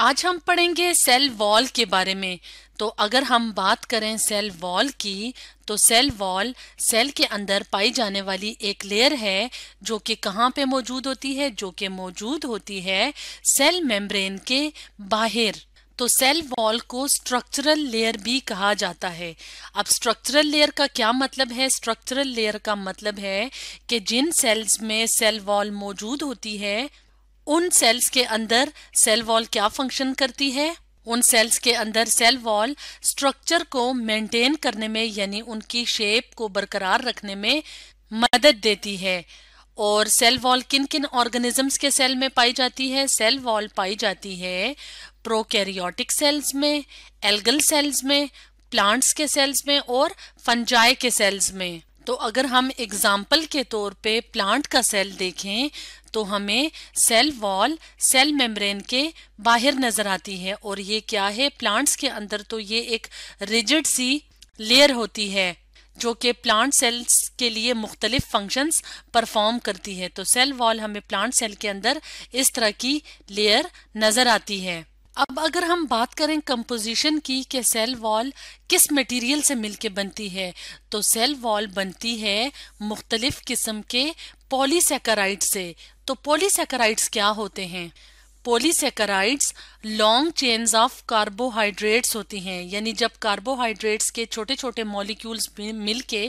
आज हम पढ़ेंगे सेल वॉल के बारे में तो अगर हम बात करें सेल वॉल की तो सेल वॉल सेल के अंदर पाई जाने वाली एक लेयर है जो कि कहाँ पे मौजूद होती है जो कि मौजूद होती है सेल मेम्ब्रेन के बाहर तो सेल वॉल को स्ट्रक्चरल लेयर भी कहा जाता है अब स्ट्रक्चरल लेयर का क्या मतलब है स्ट्रक्चरल लेयर का मतलब है कि जिन सेल्स में सेल वॉल मौजूद होती है उन सेल्स के अंदर सेल वॉल क्या फंक्शन करती है उन सेल्स के अंदर सेल वॉल स्ट्रक्चर को मेंटेन करने में यानी उनकी शेप को बरकरार रखने में मदद देती है और सेल वॉल किन किन ऑर्गेनिजम्स के सेल में पाई जाती है सेल वॉल पाई जाती है प्रोकैरियोटिक सेल्स में एल्गल सेल्स में प्लांट्स के सेल्स में और फंजाई के सेल्स में तो अगर हम एग्जाम्पल के तौर पे प्लांट का सेल देखें तो हमें सेल वॉल सेल मेम्ब्रेन के बाहर नजर आती है और ये क्या है प्लांट्स के अंदर तो ये एक रिजिड सी लेयर होती है जो कि प्लांट सेल्स के लिए मुख्तलिफ फंक्शंस परफॉर्म करती है तो सेल वॉल हमें प्लांट सेल के अंदर इस तरह की लेयर नजर आती है अब अगर हम बात करें कंपोजिशन की कि सेल वॉल किस मटेरियल से मिलके बनती है तो सेल वॉल बनती है मुख्तलिफ किस्म के पॉलीसेकेराइड से तो पॉलीसेकेराइड्स क्या होते हैं polysaccharides long chains of carbohydrates होती हैं यानी जब कार्बोहाइड्रेट्स के छोटे छोटे मॉलिक्यूल्स मिल के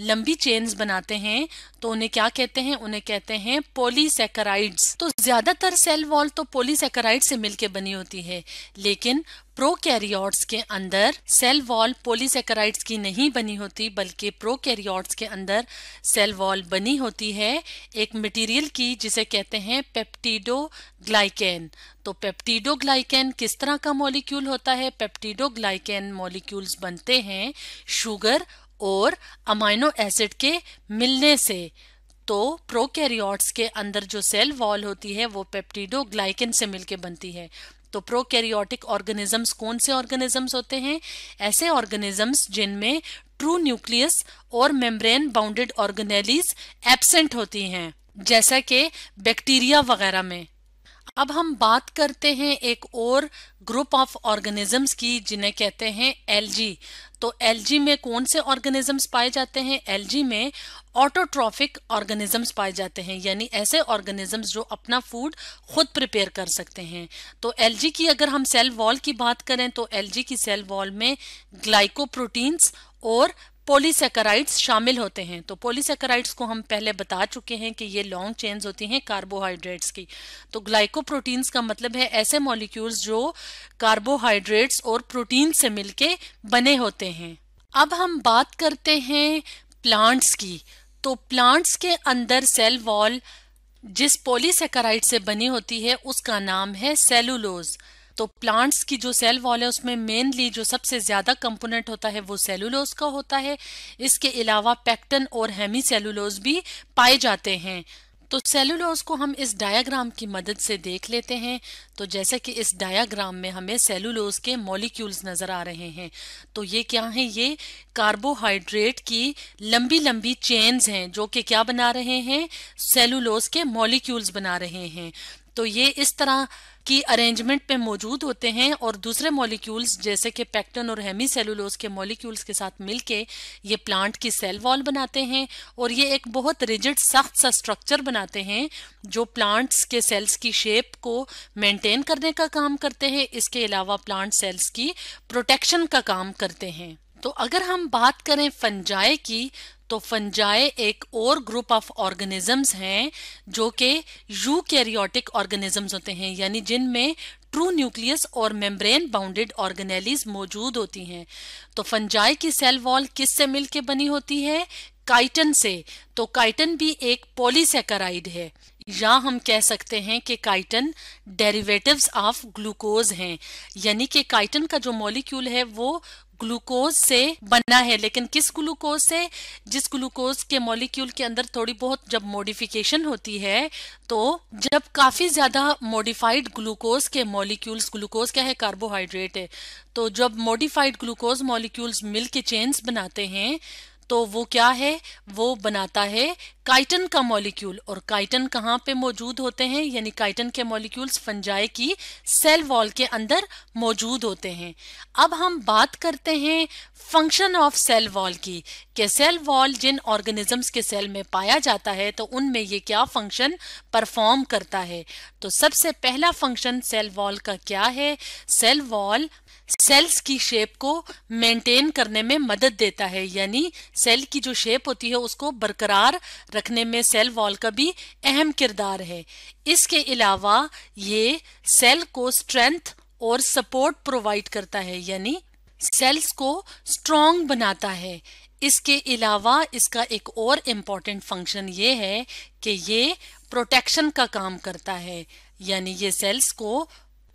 लंबी चेन्स बनाते हैं तो उन्हें क्या कहते हैं उन्हें कहते हैं पोलीसेकराइड्स तो ज्यादातर सेल वॉल तो पोलीसेकराइड से मिलके बनी होती है लेकिन प्रोकैरियोट्स के अंदर सेल वॉल पोलीसेकराइड्स की नहीं बनी होती बल्कि प्रोकैरियोट्स के अंदर सेल वॉल बनी होती है एक मटेरियल की जिसे कहते हैं पेप्टिडो ग्लाइकेन तो पेप्टिडोग्लाइकेन किस तरह का मॉलिक्यूल होता है पेप्टिडोग्लाइकेन मॉलिक्यूल्स बनते हैं शुगर और अमाइनो एसिड के मिलने से तो प्रोकैरियोट्स के अंदर जो सेल वॉल होती है वो पेप्टिडोग्लाइकेन से मिलके बनती है तो प्रोकैरियोटिक ऑर्गेनिजम्स कौन से ऑर्गेनिजम्स होते हैं ऐसे ऑर्गेनिजम्स जिनमें ट्रू न्यूक्लियस और मेम्ब्रेन बाउंडेड ऑर्गेनेलीज एबसेंट होती हैं जैसा कि बैक्टीरिया वगैरह में अब हम बात करते हैं एक और ग्रुप ऑफ ऑर्गेनिजम्स की जिन्हें कहते हैं एलजी तो एलजी में कौन से ऑर्गेनिजम्स पाए जाते हैं एलजी में ऑटोट्रॉफिक ऑर्गेनिजम्स पाए जाते हैं यानी ऐसे ऑर्गेनिजम्स जो अपना फूड खुद प्रिपेयर कर सकते हैं तो एलजी की अगर हम सेल वॉल की बात करें तो एलजी की सेल वॉल में ग्लाइकोप्रोटीन्स और पोलीसेकराइड्स शामिल होते हैं तो पोलीसेकराइड्स को हम पहले बता चुके हैं कि ये लॉन्ग चेन्स होती हैं कार्बोहाइड्रेट्स की तो ग्लाइकोप्रोटीन्स का मतलब है ऐसे मॉलिक्यूल्स जो कार्बोहाइड्रेट्स और प्रोटीन से मिलके बने होते हैं अब हम बात करते हैं प्लांट्स की तो प्लांट्स के अंदर सेल वॉल जिस पोलीसेकराइड से बनी होती है उसका नाम है सेलुलोज़ तो प्लांट्स की जो सेल वॉल है उसमें मेनली जो सबसे ज़्यादा कंपोनेंट होता है वो सेलुलोज का होता है इसके अलावा पैक्टन और हेमी सेलुलोज भी पाए जाते हैं तो सेलुलोज को हम इस डायाग्राम की मदद से देख लेते हैं तो जैसे कि इस डायाग्राम में हमें सेलुलोज के मॉलिक्यूल्स नज़र आ रहे हैं तो ये क्या है ये कार्बोहाइड्रेट की लंबी लंबी चेन्स हैं जो कि क्या बना रहे हैं सेलुलोज के मॉलिक्यूल्स बना रहे हैं तो ये इस तरह की अरेंजमेंट में मौजूद होते हैं और दूसरे मॉलिक्यूल्स जैसे कि पैक्टन और हेमी सेलुलोज के मॉलिक्यूल्स के साथ मिलके ये प्लांट की सेल वॉल बनाते हैं और ये एक बहुत रिजिड सख्त सा स्ट्रक्चर बनाते हैं जो प्लांट्स के सेल्स की शेप को मेंटेन करने का काम करते हैं इसके अलावा प्लांट सेल्स की प्रोटेक्शन का काम करते हैं तो अगर हम बात करें फंजाए की तो फंजाए एक और ग्रुप ऑफ ऑर्गेनिजम्स हैं जो कि यूकैरियोटिक ऑर्गेनिजम्स होते हैं यानी जिनमें ट्रू न्यूक्लियस और मेम्ब्रेन बाउंडेड ऑर्गेनेलिज मौजूद होती हैं तो फंजाई की सेल वॉल किस से मिलके बनी होती है काइटन से तो काइटन भी एक पॉलीसेकेराइड है या हम कह सकते हैं कि काइटन डेरिवेटिव्स ऑफ ग्लूकोज हैं यानी कि काइटन का जो मॉलिक्यूल है वो ग्लूकोज से बना है लेकिन किस ग्लूकोज से जिस ग्लूकोज के मॉलिक्यूल के अंदर थोड़ी बहुत जब मॉडिफिकेशन होती है तो जब काफी ज्यादा मॉडिफाइड ग्लूकोज के मॉलिक्यूल्स ग्लूकोज क्या है कार्बोहाइड्रेट है तो जब मॉडिफाइड ग्लूकोज मॉलिक्यूल्स मिल्क के चेन्स बनाते हैं तो वो क्या है वो बनाता है काइटन का मॉलिक्यूल और काइटन कहाँ पे मौजूद होते हैं यानी काइटन के मॉलिक्यूल्स फंजाई की सेल वॉल के अंदर मौजूद होते हैं अब हम बात करते हैं फंक्शन ऑफ सेल वॉल की कि सेल वॉल जिन ऑर्गेनिजम्स के सेल में पाया जाता है तो उनमें ये क्या फंक्शन परफॉर्म करता है तो सबसे पहला फंक्शन सेल वॉल का क्या है सेल वॉल सेल्स की शेप को मेंटेन करने में मदद देता है यानी सेल की जो शेप होती है उसको बरकरार रखने में सेल वॉल का भी अहम किरदार है इसके अलावा ये सेल को स्ट्रेंथ और सपोर्ट प्रोवाइड करता है यानी सेल्स को स्ट्रॉन्ग बनाता है इसके अलावा इसका एक और इम्पॉर्टेंट फंक्शन ये है कि ये प्रोटेक्शन का काम करता है यानी ये सेल्स को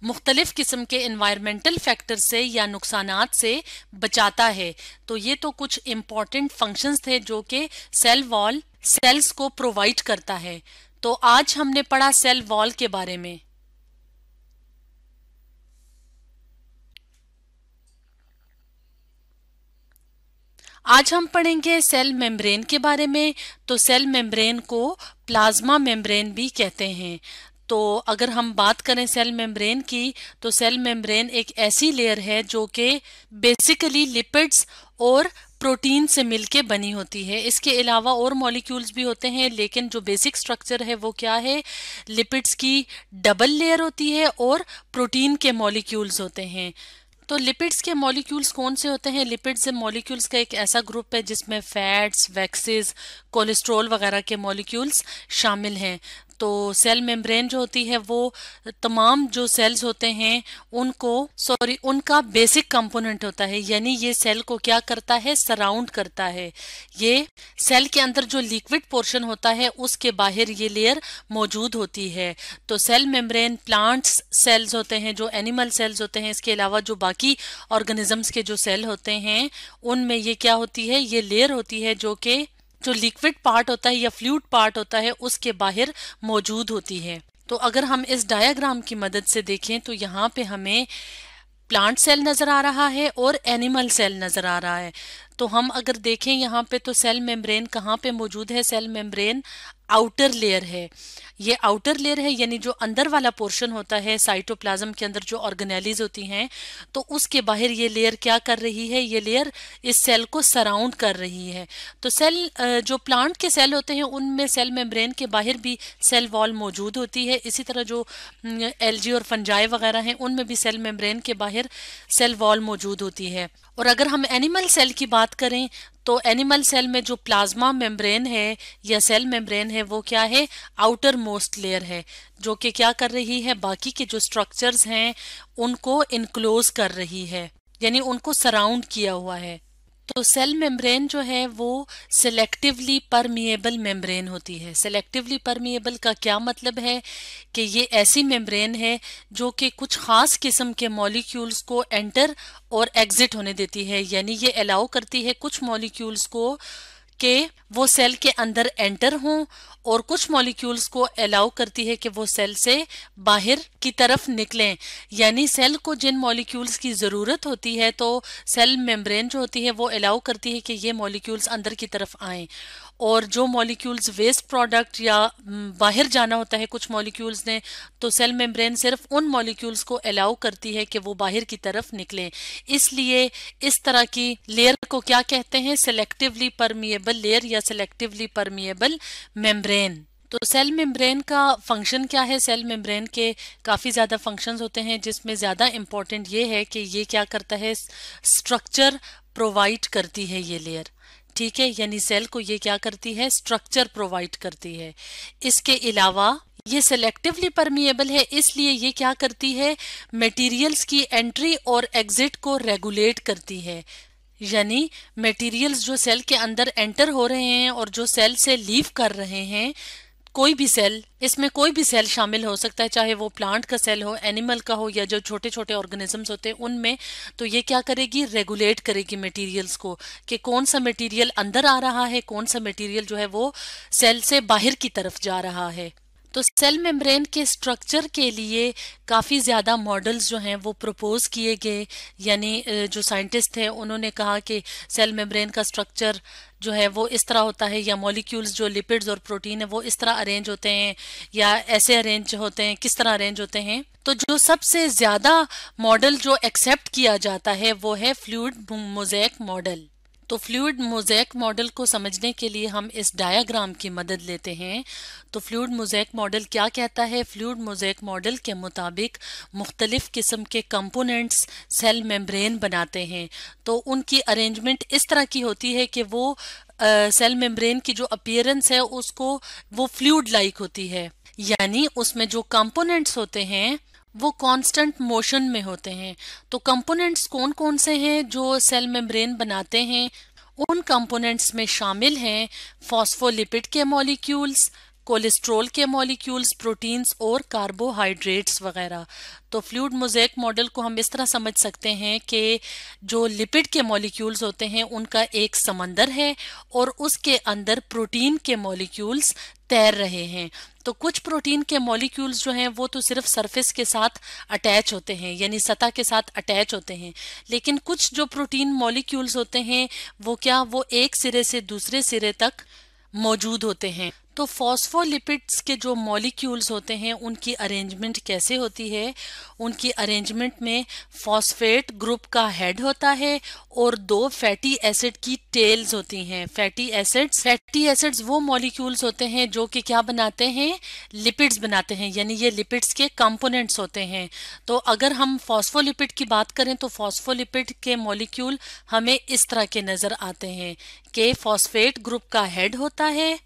मुख्तलिफ किस्म के इन्वायरमेंटल फैक्टर से या नुकसान से बचाता है तो ये तो कुछ इम्पॉर्टेंट फंक्शंस थे जो कि सेल वॉल सेल्स को प्रोवाइड करता है तो आज हमने पढ़ा सेल वॉल के बारे में आज हम पढ़ेंगे सेल मेम्ब्रेन के बारे में तो सेल मेम्ब्रेन को प्लाज्मा मेम्ब्रेन भी कहते हैं तो अगर हम बात करें सेल मेम्ब्रेन की तो सेल मेम्ब्रेन एक ऐसी लेयर है जो कि बेसिकली लिपिड्स और प्रोटीन से मिलके बनी होती है इसके अलावा और मॉलिक्यूल्स भी होते हैं लेकिन जो बेसिक स्ट्रक्चर है वो क्या है लिपिड्स की डबल लेयर होती है और प्रोटीन के मॉलिक्यूल्स होते हैं तो लिपिड्स के मॉलिक्यूल्स कौन से होते हैं लिपिड्स मॉलिक्यूल्स का एक ऐसा ग्रुप है जिसमें फैट्स वैक्सीज कोलेस्ट्रोल वगैरह के मॉलिक्यूल्स शामिल हैं तो सेल मेम्ब्रेन जो होती है वो तमाम जो सेल्स होते हैं उनको सॉरी उनका बेसिक कंपोनेंट होता है यानी ये सेल को क्या करता है सराउंड करता है ये सेल के अंदर जो लिक्विड पोर्शन होता है उसके बाहर ये लेयर मौजूद होती है तो सेल मेम्ब्रेन प्लांट्स सेल्स होते हैं जो एनिमल सेल्स होते हैं इसके अलावा जो बाकी ऑर्गेनिजम्स के जो सेल होते हैं उनमें ये क्या होती है ये लेयर होती है जो कि जो लिक्विड पार्ट होता है या फ्लूड पार्ट होता है उसके बाहर मौजूद होती है तो अगर हम इस डायाग्राम की मदद से देखें तो यहाँ पे हमें प्लांट सेल नज़र आ रहा है और एनिमल सेल नज़र आ रहा है तो हम अगर देखें यहाँ पे तो सेल मेम्ब्रेन कहाँ पे मौजूद है सेल मेम्ब्रेन आउटर लेयर है ये आउटर लेयर है यानी जो अंदर वाला पोर्शन होता है साइटोप्लाज्म के अंदर जो ऑर्गेनाइलीज होती हैं तो उसके बाहर ये लेयर क्या कर रही है ये लेयर इस सेल को सराउंड कर रही है तो सेल जो प्लांट के सेल होते हैं उनमें सेल मेम्ब्रेन के बाहर भी सेल वॉल मौजूद होती है इसी तरह जो एलजी और फंजाई वगैरह हैं उनमें भी सेल मेम्ब्रेन के बाहर सेल वॉल मौजूद होती है और अगर हम एनिमल सेल की बात करें तो एनिमल सेल में जो प्लाज्मा मेम्ब्रेन है या सेल मेम्ब्रेन है वो क्या है आउटर मोस्ट लेयर है जो कि क्या कर रही है बाकी के जो स्ट्रक्चर्स हैं उनको इनक्लोज कर रही है यानी उनको सराउंड किया हुआ है तो सेल मेम्ब्रेन जो है वो सेलेक्टिवली परमिएबल मेम्ब्रेन होती है सेलेक्टिवली परमिएबल का क्या मतलब है कि ये ऐसी मेम्ब्रेन है जो कि कुछ खास किस्म के मॉलिक्यूल्स को एंटर और एग्जिट होने देती है यानी ये अलाउ करती है कुछ मॉलिक्यूल्स को कि वो सेल के अंदर एंटर हों और कुछ मॉलिक्यूल्स को अलाउ करती है कि वो सेल से बाहर की तरफ निकलें यानी सेल को जिन मॉलिक्यूल्स की ज़रूरत होती है तो सेल मेम्ब्रेन जो होती है वो अलाउ करती है कि ये मॉलिक्यूल्स अंदर की तरफ आएं और जो मॉलिक्यूल्स वेस्ट प्रोडक्ट या mm, बाहर जाना होता है कुछ मॉलिक्यूल्स ने तो सेल मेम्ब्रेन सिर्फ उन मॉलिक्यूल्स को अलाउ करती है कि वो बाहर की तरफ निकलें इसलिए इस तरह की लेयर को क्या कहते हैं सेलेक्टिवली परमिएबल लेयर या सेलेक्टिवली परमिएबल मेम्ब्रेन तो सेल मेम्ब्रेन का फंक्शन क्या है सेल मेम्ब्रेन के काफ़ी ज़्यादा फंक्शंस होते हैं जिसमें ज़्यादा इम्पॉर्टेंट ये है कि ये क्या करता है स्ट्रक्चर प्रोवाइड करती है ये लेयर ठीक है यानी सेल को ये क्या करती है स्ट्रक्चर प्रोवाइड करती है इसके अलावा ये सेलेक्टिवली परमिएबल है इसलिए ये क्या करती है मटेरियल्स की एंट्री और एग्जिट को रेगुलेट करती है यानी मटेरियल्स जो सेल के अंदर एंटर हो रहे हैं और जो सेल से लीव कर रहे हैं कोई भी सेल इसमें कोई भी सेल शामिल हो सकता है चाहे वो प्लांट का सेल हो एनिमल का हो या जो छोटे छोटे ऑर्गेनिजम्स होते हैं उनमें तो ये क्या करेगी रेगुलेट करेगी मटेरियल्स को कि कौन सा मटेरियल अंदर आ रहा है कौन सा मटेरियल जो है वो सेल से बाहर की तरफ जा रहा है तो सेल मेम्ब्रेन के स्ट्रक्चर के लिए काफ़ी ज़्यादा मॉडल्स जो हैं वो प्रपोज किए गए यानी जो साइंटिस्ट थे उन्होंने कहा कि सेल मेम्ब्रेन का स्ट्रक्चर जो है वो इस तरह होता है या मॉलिक्यूल्स जो लिपिड्स और प्रोटीन है वो इस तरह अरेंज होते हैं या ऐसे अरेंज होते हैं किस तरह अरेंज होते हैं तो जो सबसे ज्यादा मॉडल जो एक्सेप्ट किया जाता है वो है फ्लूड मोजैक मॉडल तो फ्लूड मोजैक मॉडल को समझने के लिए हम इस डायाग्राम की मदद लेते हैं तो फ्लूड मोजैक मॉडल क्या कहता है फ्लूड मोजैक मॉडल के मुताबिक मुख्तलिफ़ किस्म के कंपोनेंट्स सेल मेम्ब्रेन बनाते हैं तो उनकी अरेंजमेंट इस तरह की होती है कि वो सेल uh, मेम्ब्रेन की जो अपियरेंस है उसको वो फ्लूड लाइक होती है यानी उसमें जो कंपोनेंट्स होते हैं वो कांस्टेंट मोशन में होते हैं तो कंपोनेंट्स कौन कौन से हैं जो सेल मेम्ब्रेन बनाते हैं उन कंपोनेंट्स में शामिल हैं फॉस्फोलिपिड के मॉलिक्यूल्स कोलेस्ट्रोल के मॉलिक्यूल्स प्रोटीन्स और कार्बोहाइड्रेट्स वगैरह तो फ्लूड मोजैक मॉडल को हम इस तरह समझ सकते हैं कि जो लिपिड के मॉलिक्यूल्स होते हैं उनका एक समंदर है और उसके अंदर प्रोटीन के मॉलिक्यूल्स तैर रहे हैं तो कुछ प्रोटीन के मॉलिक्यूल्स जो हैं वो तो सिर्फ सरफेस के साथ अटैच होते हैं यानी सतह के साथ अटैच होते हैं लेकिन कुछ जो प्रोटीन मॉलिक्यूल्स होते हैं वो क्या वो एक सिरे से दूसरे सिरे तक मौजूद होते हैं तो फॉस्फोलिपिड्स के जो मॉलिक्यूल्स होते हैं उनकी अरेंजमेंट कैसे होती है उनकी अरेंजमेंट में फॉस्फेट ग्रुप का हेड होता है और दो फैटी एसिड की टेल्स होती हैं फैटी एसिड्स फैटी एसिड्स वो मॉलिक्यूल्स होते हैं जो कि क्या बनाते हैं लिपिड्स बनाते हैं यानी ये लिपिड्स के कंपोनेंट्स होते हैं तो अगर हम फॉस्फोलिपिड की बात करें तो फॉस्फोलिपिड के मॉलिक्यूल हमें इस तरह के नज़र आते हैं के फॉस्फेट ग्रुप का हेड होता है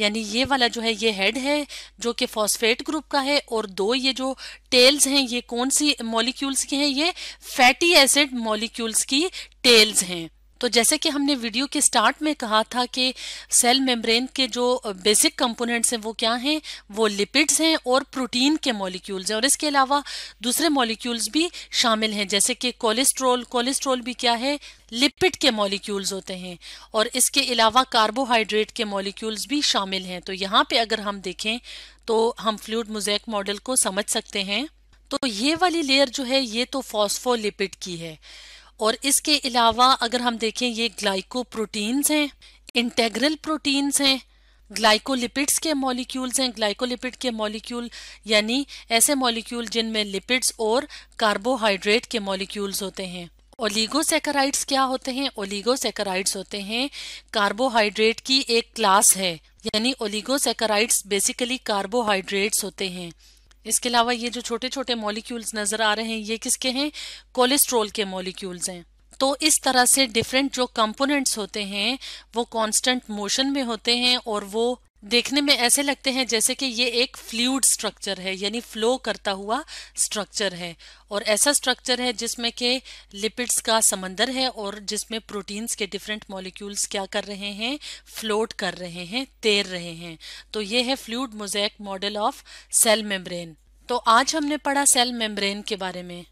यानी ये वाला जो है ये हेड है जो कि फॉस्फेट ग्रुप का है और दो ये जो टेल्स हैं ये कौन सी मॉलिक्यूल्स की हैं ये फैटी एसिड मॉलिक्यूल्स की टेल्स हैं तो जैसे कि हमने वीडियो के स्टार्ट में कहा था कि सेल मेम्ब्रेन के जो बेसिक कंपोनेंट्स हैं वो क्या हैं वो लिपिड्स हैं और प्रोटीन के मॉलिक्यूल्स हैं और इसके अलावा दूसरे मॉलिक्यूल्स भी शामिल हैं जैसे कि कोलेस्ट्रॉल कोलेस्ट्रॉल भी क्या है लिपिड के मॉलिक्यूल्स होते हैं और इसके अलावा कार्बोहाइड्रेट के मॉलिक्यूल्स भी शामिल हैं तो यहाँ पे अगर हम देखें तो हम फ्लूड मोजैक मॉडल को समझ सकते हैं तो ये वाली लेयर जो है ये तो फॉस्फोलिपिड की है और इसके अलावा अगर हम देखें ये ग्लाइकोप्रोटीन्स हैं इंटेग्रल प्रोटीन्स हैं ग्लाइकोलिपिड्स के मॉलिक्यूल्स हैं ग्लाइकोलिपिड के मॉलिक्यूल यानी ऐसे मॉलिक्यूल जिनमें लिपिड्स और कार्बोहाइड्रेट के मॉलिक्यूल्स होते हैं ओलीगोसेकराइड्स क्या होते हैं ओलीगोसेकराइड्स होते हैं कार्बोहाइड्रेट की एक क्लास है यानी ओलीगोसेकेराइड्स बेसिकली कार्बोहाइड्रेट्स होते हैं इसके अलावा ये जो छोटे छोटे मॉलिक्यूल्स नजर आ रहे हैं ये किसके हैं कोलेस्ट्रोल के मॉलिक्यूल्स हैं तो इस तरह से डिफरेंट जो कंपोनेंट्स होते हैं वो कांस्टेंट मोशन में होते हैं और वो देखने में ऐसे लगते हैं जैसे कि ये एक फ्लूड स्ट्रक्चर है यानी फ्लो करता हुआ स्ट्रक्चर है और ऐसा स्ट्रक्चर है जिसमें के लिपिड्स का समंदर है और जिसमें प्रोटीन्स के डिफरेंट मॉलिक्यूल्स क्या कर रहे हैं फ्लोट कर रहे हैं तैर रहे हैं तो ये है fluid mosaic model of cell membrane तो आज हमने पढ़ा सेल मेम्ब्रेन के बारे में